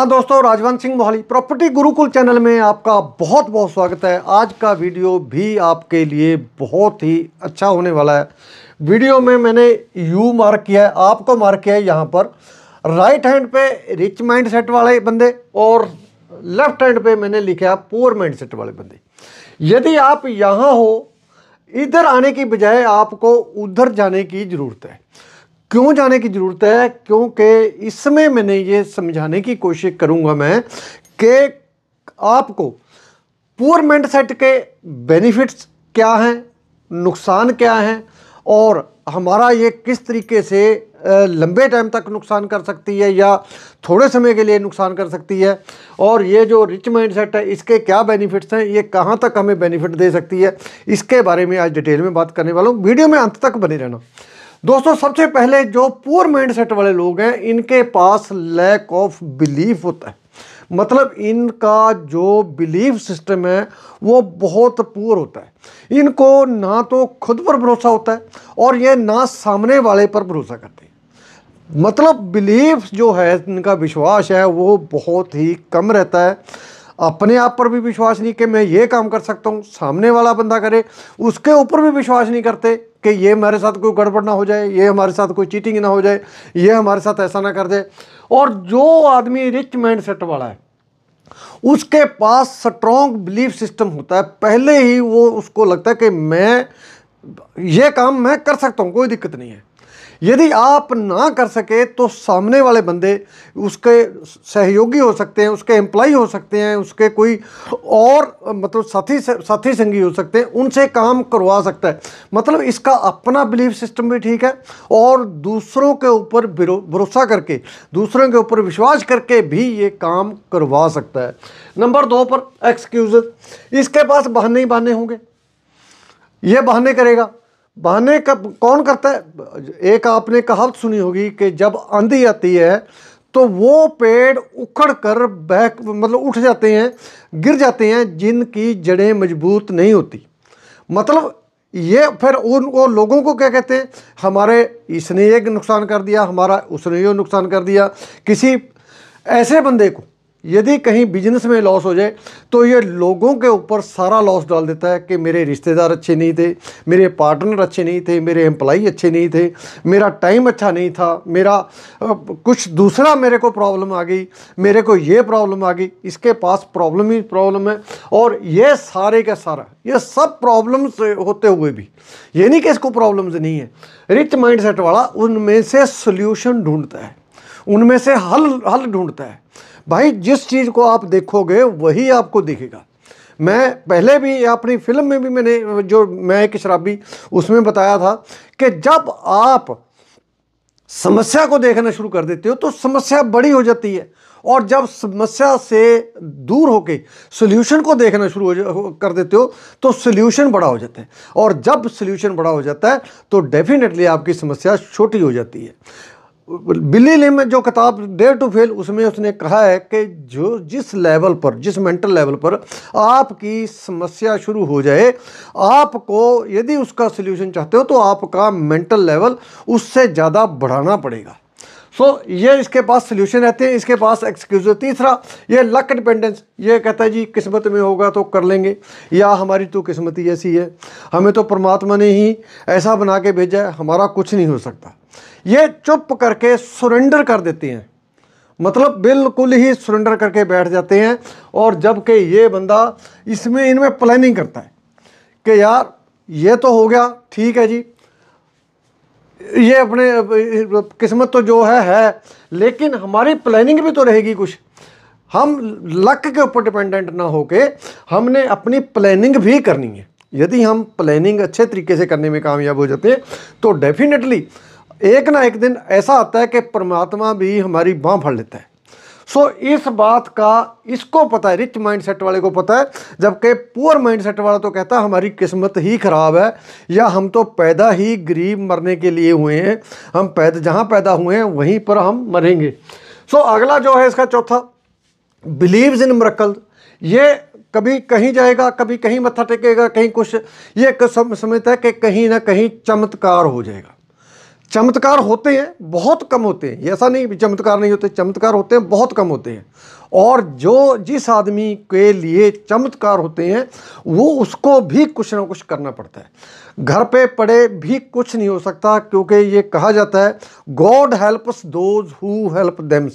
हाँ दोस्तों Rajwant Singh Mohali property Gurukul channel में आपका बहुत बहुत स्वागत है आज का वीडियो भी आपके लिए बहुत ही अच्छा होने वाला है वीडियो में मैंने यू मार्क किया है आपको मार्क किया है यहाँ पर राइट हैंड पे रिच माइंड सेट वाले बंदे और लेफ्ट हैंड पे मैंने लिखा है पोअर माइंड सेट वाले बंदे यदि आप यहाँ हो इधर आने की बजाय आपको उधर जाने की ज़रूरत है क्यों जाने की ज़रूरत है क्योंकि इसमें मैंने ये समझाने की कोशिश करूँगा मैं कि आपको पुअर माइंड सेट के बेनिफिट्स क्या हैं नुकसान क्या हैं और हमारा ये किस तरीके से लंबे टाइम तक नुकसान कर सकती है या थोड़े समय के लिए नुकसान कर सकती है और ये जो रिच माइंड सेट है इसके क्या बेनिफिट्स हैं ये कहाँ तक हमें बेनिफिट दे सकती है इसके बारे में आज डिटेल में बात करने वाला हूँ वीडियो में अंत तक बने रहना दोस्तों सबसे पहले जो पुअर माइंड सेट वाले लोग हैं इनके पास लैक ऑफ बिलीफ होता है मतलब इनका जो बिलीफ सिस्टम है वो बहुत पुअर होता है इनको ना तो खुद पर भरोसा होता है और ये ना सामने वाले पर भरोसा करते हैं मतलब बिलीफ जो है इनका विश्वास है वो बहुत ही कम रहता है अपने आप पर भी विश्वास नहीं कि मैं ये काम कर सकता हूँ सामने वाला बंदा करे उसके ऊपर भी विश्वास नहीं करते कि ये हमारे साथ कोई गड़बड़ ना हो जाए ये हमारे साथ कोई चीटिंग ना हो जाए ये हमारे साथ ऐसा ना कर दे और जो आदमी रिच माइंड सेट वाला है उसके पास स्ट्रॉन्ग बिलीफ सिस्टम होता है पहले ही वो उसको लगता है कि मैं ये काम मैं कर सकता हूँ कोई दिक्कत नहीं है यदि आप ना कर सके तो सामने वाले बंदे उसके सहयोगी हो सकते हैं उसके एम्प्लॉय हो सकते हैं उसके कोई और मतलब साथी साथी संगी हो सकते हैं उनसे काम करवा सकता है मतलब इसका अपना बिलीफ सिस्टम भी ठीक है और दूसरों के ऊपर भरोसा करके दूसरों के ऊपर विश्वास करके भी ये काम करवा सकता है नंबर दो पर एक्सक्यूज इसके पास बहाने ही बहाने होंगे ये बहाने करेगा बहाने का कौन करता है एक आपने कहावत सुनी होगी कि जब आंधी आती है तो वो पेड़ उखड़ कर बह मतलब उठ जाते हैं गिर जाते हैं जिनकी जड़ें मजबूत नहीं होती मतलब ये फिर उन वो लोगों को क्या कहते हैं हमारे इसने एक नुकसान कर दिया हमारा उसने ये नुकसान कर दिया किसी ऐसे बंदे को यदि कहीं बिजनेस में लॉस हो जाए तो ये लोगों के ऊपर सारा लॉस डाल देता है कि मेरे रिश्तेदार अच्छे नहीं थे मेरे पार्टनर अच्छे नहीं थे मेरे एम्प्लाई अच्छे नहीं थे मेरा टाइम अच्छा नहीं था मेरा कुछ दूसरा मेरे को प्रॉब्लम आ गई मेरे को ये प्रॉब्लम आ गई इसके पास प्रॉब्लम ही प्रॉब्लम है और ये सारे का सारा ये सब प्रॉब्लम्स होते हुए भी ये नहीं कि इसको प्रॉब्लम्स नहीं है रिच माइंड वाला उनमें से सोल्यूशन ढूंढता है उनमें से हल हल ढूंढता है भाई जिस चीज़ को आप देखोगे वही आपको दिखेगा मैं पहले भी अपनी फिल्म में भी मैंने जो मैं एक शराबी उसमें बताया था कि जब आप समस्या को देखना शुरू कर देते हो तो समस्या बड़ी हो जाती है और जब समस्या से दूर होके सॉल्यूशन को देखना शुरू हो कर देते हो तो सोल्यूशन बड़ा हो जाता है और जब सोल्यूशन बड़ा हो जाता है तो डेफिनेटली आपकी समस्या छोटी हो जाती है बिल्ली लिम जो किताब डेयर टू फेल उसमें उसने कहा है कि जो जिस लेवल पर जिस मेंटल लेवल पर आपकी समस्या शुरू हो जाए आपको यदि उसका सलूशन चाहते हो तो आपका मेंटल लेवल उससे ज़्यादा बढ़ाना पड़ेगा सो so, ये इसके पास सोल्यूशन रहते हैं इसके पास एक्सक्यूज तीसरा ये लक डिपेंडेंस ये कहता है जी किस्मत में होगा तो कर लेंगे या हमारी तो किस्मत ही ऐसी है हमें तो परमात्मा ने ही ऐसा बना के भेजा है हमारा कुछ नहीं हो सकता ये चुप करके सुरेंडर कर देती हैं मतलब बिल्कुल ही सुरेंडर करके बैठ जाते हैं और जबकि ये बंदा इसमें इनमें प्लानिंग करता है कि यार ये तो हो गया ठीक है जी ये अपने किस्मत तो जो है है लेकिन हमारी प्लानिंग भी तो रहेगी कुछ हम लक के ऊपर डिपेंडेंट ना होके हमने अपनी प्लानिंग भी करनी है यदि हम प्लानिंग अच्छे तरीके से करने में कामयाब हो जाते हैं तो डेफिनेटली एक ना एक दिन ऐसा आता है कि परमात्मा भी हमारी बाँ फड़ लेता है सो so, इस बात का इसको पता है रिच माइंडसेट वाले को पता है जबकि पुअर माइंडसेट वाला तो कहता है हमारी किस्मत ही ख़राब है या हम तो पैदा ही गरीब मरने के लिए हुए हैं हम पैदा जहाँ पैदा हुए हैं वहीं पर हम मरेंगे सो so, अगला जो है इसका चौथा बिलीव्स इन मरकल ये कभी कहीं जाएगा कभी कहीं मत्था टेकेगा कहीं कुछ ये समझता है कि कहीं ना कहीं चमत्कार हो जाएगा चमत्कार होते हैं बहुत कम होते हैं ऐसा नहीं चमत्कार नहीं होते चमत्कार होते हैं बहुत कम होते हैं और जो जिस आदमी के लिए चमत्कार होते हैं वो उसको भी कुछ ना कुछ करना पड़ता है घर पे पड़े भी कुछ नहीं हो सकता क्योंकि ये कहा जाता है God helps those who help them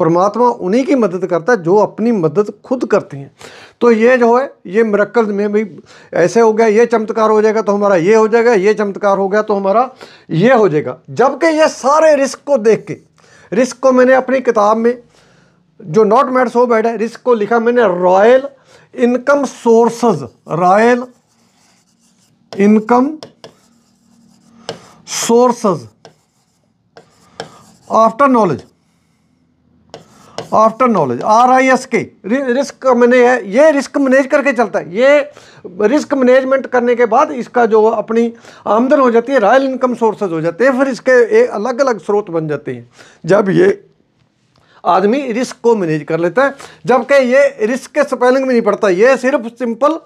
परमात्मा उन्हीं की मदद करता है जो अपनी मदद खुद करते हैं तो ये जो है ये मरक्ल में भी ऐसे हो गया ये चमत्कार हो जाएगा तो हमारा ये हो जाएगा ये चमत्कार हो गया तो हमारा ये हो जाएगा जबकि ये सारे रिस्क को देख के रिस्क को मैंने अपनी किताब में जो नॉट मैट सो बैड है रिस्क को लिखा मैंने royal income sources royal income sources after knowledge after knowledge R I S के रिस्क मैंने ये रिस्क मैनेज करके चलता है ये रिस्क मैनेजमेंट करने के बाद इसका जो अपनी आमदन हो जाती है रॉयल इनकम सोर्सेज हो जाते हैं फिर इसके एक अलग अलग स्रोत बन जाते हैं जब ये आदमी रिस्क को मैनेज कर लेता है जबकि ये रिस्क के स्पेलिंग में नहीं पड़ता ये सिर्फ सिंपल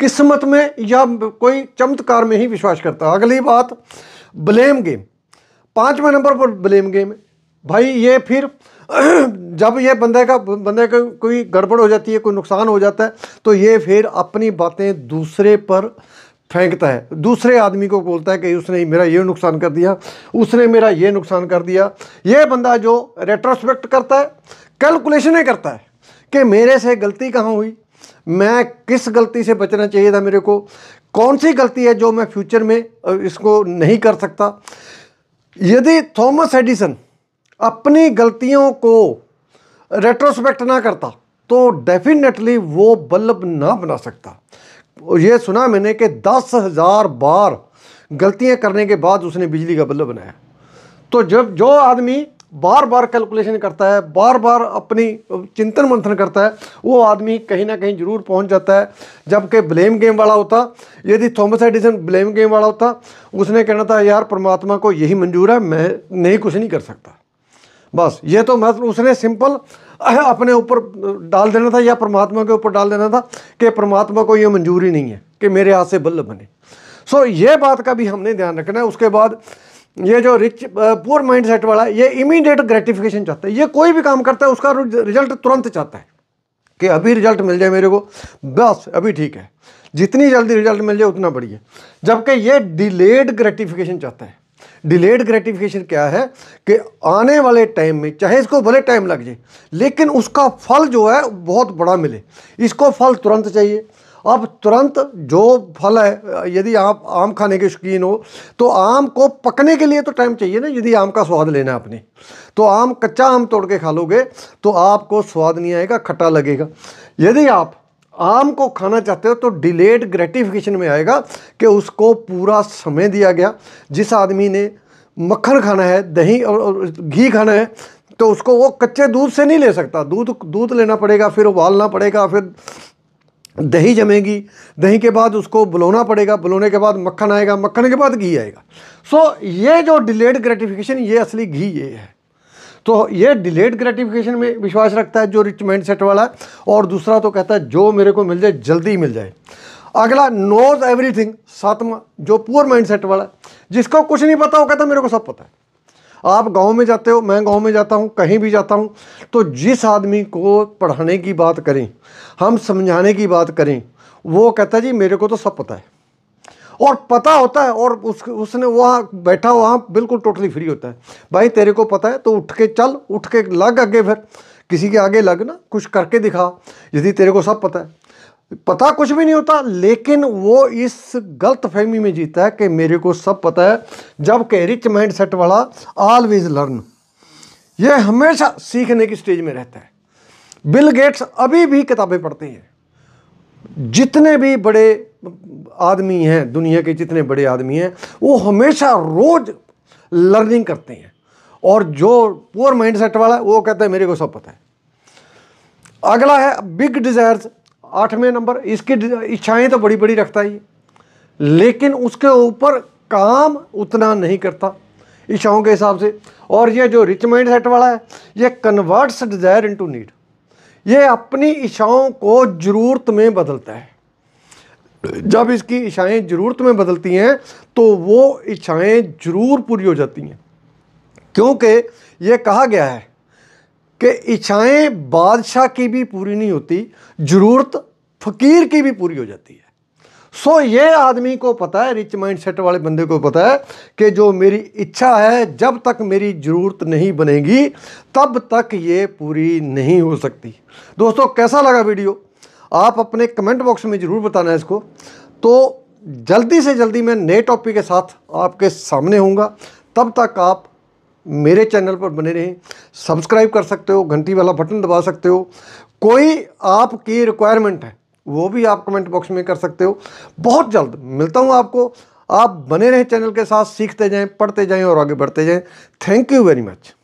किस्मत में या कोई चमत्कार में ही विश्वास करता है अगली बात ब्लेम गेम पाँचवें नंबर पर ब्लेम गेम है भाई ये फिर जब ये बंदे का बंदे का कोई गड़बड़ हो जाती है कोई नुकसान हो जाता है तो ये फिर अपनी बातें दूसरे पर फेंकता है दूसरे आदमी को बोलता है कि उसने मेरा ये नुकसान कर दिया उसने मेरा ये नुकसान कर दिया ये बंदा जो रेट्रोस्पेक्ट करता है कैलकुलेशन करता है कि मेरे से गलती कहाँ हुई मैं किस गलती से बचना चाहिए था मेरे को कौन सी गलती है जो मैं फ्यूचर में इसको नहीं कर सकता यदि थॉमस एडिसन अपनी गलतियों को रेट्रोस्पेक्ट ना करता तो डेफिनेटली वो बल्ब ना बना सकता ये सुना मैंने कि दस हज़ार बार गलतियाँ करने के बाद उसने बिजली का बल्ब बनाया तो जब जो आदमी बार बार कैलकुलेशन करता है बार बार अपनी चिंतन मंथन करता है वो आदमी कहीं ना कहीं जरूर पहुंच जाता है जबकि ब्लेम गेम वाला होता यदि थॉमस एडिसन ब्लेम गेम वाला होता उसने कहना था यार परमात्मा को यही मंजूर है मैं नहीं कुछ नहीं कर सकता बस ये तो मतलब उसने सिंपल अपने ऊपर डाल देना था या परमात्मा के ऊपर डाल देना था कि परमात्मा को ये मंजूरी नहीं है कि मेरे हाथ से बल्ल बने सो ये बात का भी हमने ध्यान रखना है उसके बाद ये जो रिच पुअर माइंड सेट वाला है ये इमीडिएट ग्रेटिफिकेशन चाहता है ये कोई भी काम करता है उसका रिजल्ट तुरंत चाहता है कि अभी रिजल्ट मिल जाए मेरे को बस अभी ठीक है जितनी जल्दी रिजल्ट मिल जाए उतना बढ़िया जबकि ये डिलेड ग्रेटिफिकेशन चाहता है डिलेड ग्रेटिफिकेशन क्या है कि आने वाले टाइम में चाहे इसको भले टाइम लग जाए लेकिन उसका फल जो है बहुत बड़ा मिले इसको फल तुरंत चाहिए अब तुरंत जो फल है यदि आप आम खाने के शौकीन हो तो आम को पकने के लिए तो टाइम चाहिए ना यदि आम का स्वाद लेना है आपने तो आम कच्चा आम तोड़ के खा लोगे तो आपको स्वाद नहीं आएगा खट्टा लगेगा यदि आप आम को खाना चाहते हो तो डिलेड ग्रेटिफिकेशन में आएगा कि उसको पूरा समय दिया गया जिस आदमी ने मक्खन खाना है दही और घी खाना है तो उसको वो कच्चे दूध से नहीं ले सकता दूध दूध लेना पड़ेगा फिर उबालना पड़ेगा फिर दही जमेगी दही के बाद उसको बुलाना पड़ेगा बुलाने के बाद मक्खन आएगा मक्खन के बाद घी आएगा सो so, ये जो डिलेड ग्रेटिफिकेशन ये असली घी ये है तो ये डिलेड ग्रेटिफिकेशन में विश्वास रखता है जो रिच माइंड सेट वाला है और दूसरा तो कहता है जो मेरे को मिल जाए जल्दी ही मिल जाए अगला नोज एवरीथिंग सातवां जो पुअर माइंड सेट वाला है जिसको कुछ नहीं पता वो कहता मेरे को सब पता है आप गांव में जाते हो मैं गांव में जाता हूं कहीं भी जाता हूं तो जिस आदमी को पढ़ाने की बात करें हम समझाने की बात करें वो कहता है जी मेरे को तो सब पता है और पता होता है और उस उसने वहाँ बैठा वहाँ बिल्कुल टोटली फ्री होता है भाई तेरे को पता है तो उठ के चल उठ के लग आगे फिर किसी के आगे लग ना कुछ करके दिखा यदि तेरे को सब पता है पता कुछ भी नहीं होता लेकिन वो इस गलत फहमी में जीता है कि मेरे को सब पता है जबकि रिच माइंड सेट वाला ऑलवेज लर्न ये हमेशा सीखने की स्टेज में रहता है बिल गेट्स अभी भी किताबें पढ़ते हैं जितने भी बड़े आदमी हैं दुनिया के जितने बड़े आदमी हैं वो हमेशा रोज़ लर्निंग करते हैं और जो पुअर माइंड सेट वाला है वो कहता है मेरे को सब पता है अगला है बिग डिज़ायर्स आठवें नंबर इसकी इच्छाएं तो बड़ी बड़ी रखता ही लेकिन उसके ऊपर काम उतना नहीं करता इच्छाओं के हिसाब से और ये जो रिच माइंड सेट वाला है ये कन्वर्ट्स डिज़ायर इनटू नीड ये अपनी इशाओं को ज़रूरत में बदलता है जब इसकी इशाएं ज़रूरत में बदलती हैं तो वो इच्छाएं ज़रूर पूरी हो जाती हैं क्योंकि ये कहा गया है कि इच्छाएं बादशाह की भी पूरी नहीं होती ज़रूरत फ़कीर की भी पूरी हो जाती है सो so, ये आदमी को पता है रिच माइंड सेट वाले बंदे को पता है कि जो मेरी इच्छा है जब तक मेरी ज़रूरत नहीं बनेगी तब तक ये पूरी नहीं हो सकती दोस्तों कैसा लगा वीडियो आप अपने कमेंट बॉक्स में ज़रूर बताना है इसको तो जल्दी से जल्दी मैं नए टॉपिक के साथ आपके सामने हूँगा तब तक आप मेरे चैनल पर बने रहें सब्सक्राइब कर सकते हो घंटी वाला बटन दबा सकते हो कोई आपकी रिक्वायरमेंट है वो भी आप कमेंट बॉक्स में कर सकते हो बहुत जल्द मिलता हूँ आपको आप बने रहें चैनल के साथ सीखते जाएं पढ़ते जाएं और आगे बढ़ते जाएं थैंक यू वेरी मच